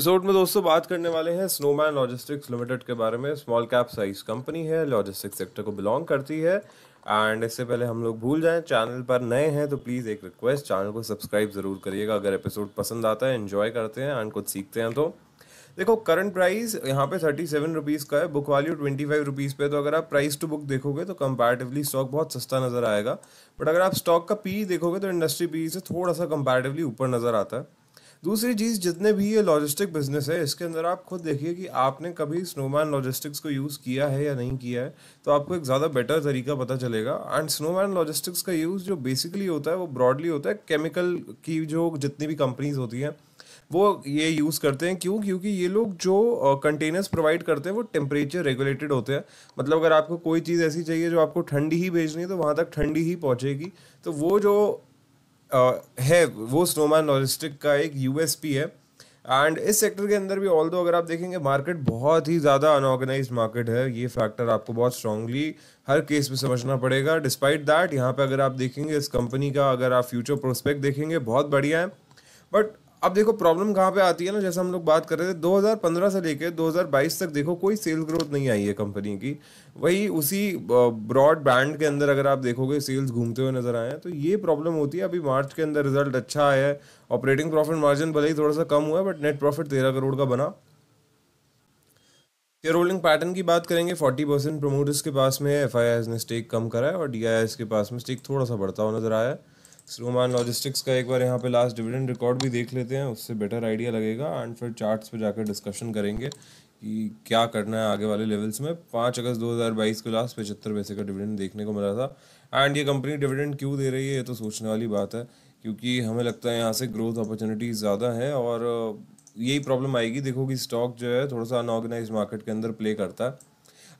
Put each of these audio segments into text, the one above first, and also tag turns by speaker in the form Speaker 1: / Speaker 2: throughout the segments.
Speaker 1: episode में दोस्तों बात करने वाले हैं स्नोमैन लॉजिस्टिक्स लिमिटेड के बारे में स्मॉल कैप साइज कंपनी है लॉजिस्टिक्स सेक्टर को बिलोंग करती है एंड इससे पहले हम लोग भूल जाएं चैनल पर नए हैं तो प्लीज़ एक रिक्वेस्ट चैनल को सब्सक्राइब ज़रूर करिएगा अगर एपिसोड पसंद आता है इन्जॉय करते हैं एंड कुछ सीखते हैं तो देखो करंट प्राइस यहाँ पे थर्टी सेवन रुपीज़ का है book value twenty five rupees पे तो अगर आप प्राइस टू बुक देखोगे तो कंपैरेटिवली स्टॉक बहुत सस्ता नज़र आएगा बट अगर आप स्टॉक का पी देखोगे तो इंडस्ट्री पी से थोड़ा सा कंपैरेटिवली ऊपर नज़र आता है दूसरी चीज़ जितने भी ये लॉजिस्टिक बिजनेस है इसके अंदर आप खुद देखिए कि आपने कभी स्नोमैन लॉजिस्टिक्स को यूज़ किया है या नहीं किया है तो आपको एक ज़्यादा बेटर तरीका पता चलेगा एंड स्नोमैन लॉजिस्टिक्स का यूज़ जो बेसिकली होता है वो ब्रॉडली होता है केमिकल की जो जितनी भी कंपनीज होती हैं वो ये यूज़ करते हैं क्यों क्योंकि ये लोग जो कंटेनर्स प्रोवाइड करते हैं वो टेम्परेचर रेगुलेटेड होते हैं मतलब अगर आपको कोई चीज़ ऐसी चाहिए जो आपको ठंडी ही भेजनी है तो वहाँ तक ठंडी ही पहुँचेगी तो वो जो है वो स्नोमैन लॉजिस्टिक का एक यूएसपी है एंड इस सेक्टर के अंदर भी ऑल दो अगर आप देखेंगे मार्केट बहुत ही ज़्यादा अनऑर्गेनाइज मार्केट है ये फैक्टर आपको बहुत स्ट्रांगली हर केस में समझना पड़ेगा डिस्पाइट दैट यहाँ पे अगर आप देखेंगे इस कंपनी का अगर आप फ्यूचर प्रोस्पेक्ट देखेंगे बहुत बढ़िया है बट अब देखो प्रॉब्लम कहाँ पे आती है ना जैसा हम लोग बात कर रहे थे 2015 से लेकर 2022 तक देखो कोई सेल ग्रोथ नहीं आई है कंपनी की वही उसी ब्रॉड बैंड के अंदर अगर आप देखोगे सेल्स घूमते हुए नजर आए तो ये प्रॉब्लम होती है अभी मार्च के अंदर रिजल्ट अच्छा आया है ऑपरेटिंग प्रॉफिट मार्जिन भले ही थोड़ा सा कम हुआ है बट नेट प्रॉफिट तेरह करोड़ का बना शेयर होल्डिंग पैटर्न की बात करेंगे फोर्टी परसेंट प्रमोटर्स के पास में एफ आई ने स्टेक कम करा है और डी आई एस के पास में स्टेक थोड़ा सा बढ़ता हुआ नजर आया है स्लोमान लॉजिस्टिक्स का एक बार यहाँ पे लास्ट डिविडेंड रिकॉर्ड भी देख लेते हैं उससे बेटर आइडिया लगेगा एंड फिर चार्ट्स पे जाकर डिस्कशन करेंगे कि क्या करना है आगे वाले लेवल्स में पाँच अगस्त 2022 को लास्ट पचहत्तर पैसे का डिविडेंड देखने को मिला था एंड ये कंपनी डिविडेंड क्यों दे रही है ये तो सोचने वाली बात है क्योंकि हमें लगता है यहाँ से ग्रोथ अपॉर्चुनिटीज़ ज़्यादा है और यही प्रॉब्लम आएगी देखो कि स्टॉक जो है थोड़ा सा अनऑर्गेनाइज मार्केट के अंदर प्ले करता है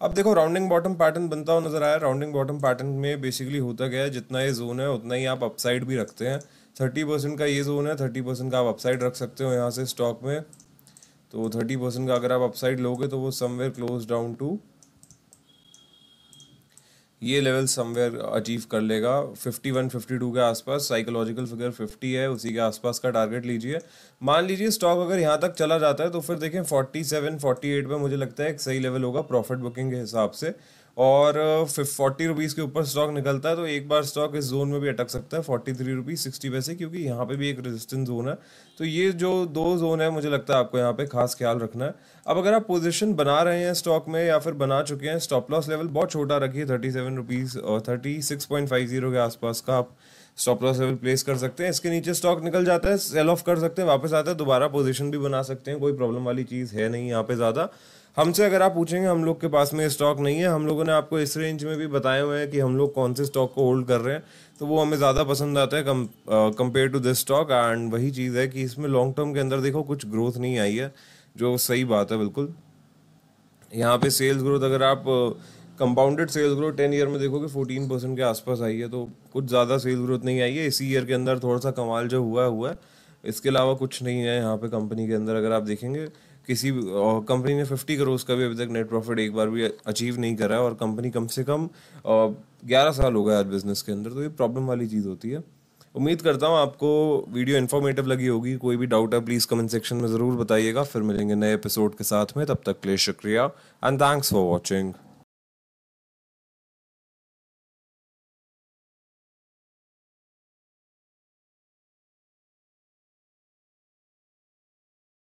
Speaker 1: अब देखो राउंडिंग बॉटम पैटर्न बनता हुआ नजर आया राउंडिंग बॉटम पैटर्न में बेसिकली होता गया है जितना ये जोन है उतना ही आप अपसाइड भी रखते हैं थर्टी परसेंट का ये जोन है थर्टी परसेंट का आप अपसाइड रख सकते हो यहाँ से स्टॉक में तो थर्टी परसेंट का अगर आप अपसाइड लोगे तो वो समवेयर क्लोज डाउन टू ये लेवल समवेयर अचीव कर लेगा 51 52 के आसपास साइकोलॉजिकल फिगर 50 है उसी के आसपास का टारगेट लीजिए मान लीजिए स्टॉक अगर यहाँ तक चला जाता है तो फिर देखें 47 48 पे मुझे लगता है एक सही लेवल होगा प्रॉफिट बुकिंग के हिसाब से और फोर्टी रुपीज़ के ऊपर स्टॉक निकलता है तो एक बार स्टॉक इस जोन में भी अटक सकता है फोर्टी थ्री रुपीज़ सिक्सटी पैसे क्योंकि यहाँ पे भी एक रेजिस्टेंस जोन है तो ये जो दो जोन है मुझे लगता है आपको यहाँ पे खास ख्याल रखना है अब अगर आप पोजीशन बना रहे हैं स्टॉक में या फिर बना चुके हैं स्टॉप लॉस लेवल बहुत छोटा रखिए थर्टी सेवन रुपीज़ और thirty six point five zero के आसपास का आप स्टॉप लॉस लेवल प्लेस कर सकते हैं इसके नीचे स्टॉक निकल जाता है सेल ऑफ कर सकते हैं वापस आता है दोबारा पोजीशन भी बना सकते हैं कोई प्रॉब्लम वाली चीज़ है नहीं यहाँ पे ज़्यादा हमसे अगर आप पूछेंगे हम लोग के पास में स्टॉक नहीं है हम लोगों ने आपको इस रेंज में भी बताए हुए हैं कि हम लोग कौन से स्टॉक को होल्ड कर रहे हैं तो वो हमें ज़्यादा पसंद आता है compare to this stock and वही चीज़ है कि इसमें लॉन्ग टर्म के अंदर देखो कुछ ग्रोथ नहीं आई है जो सही बात है बिल्कुल यहाँ पे सेल्स ग्रोथ अगर आप uh, compounded sales growth ten year में देखोगे फोर्टीन परसेंट के आसपास आई है तो कुछ ज़्यादा सेल्स ग्रोथ नहीं आई है इसी ईयर के अंदर थोड़ा सा कमाल जो हुआ हुआ है इसके अलावा कुछ नहीं है यहाँ पे कंपनी के अंदर अगर आप देखेंगे किसी कंपनी ने फिफ्टी करोड़ का भी अभी तक नेट प्रॉफिट एक बार भी अचीव नहीं करा है और कंपनी कम से कम ग्यारह साल हो गया आज बिजनेस के अंदर तो ये प्रॉब्लम वाली चीज़ होती है उम्मीद करता हूँ आपको वीडियो इन्फॉर्मेटिव लगी होगी कोई भी डाउट है प्लीज़ कमेंट सेक्शन में ज़रूर बताइएगा फिर मिलेंगे नए एपिसोड के साथ में तब तक के लिए शुक्रिया एंड थैंक्स फॉर वॉचिंग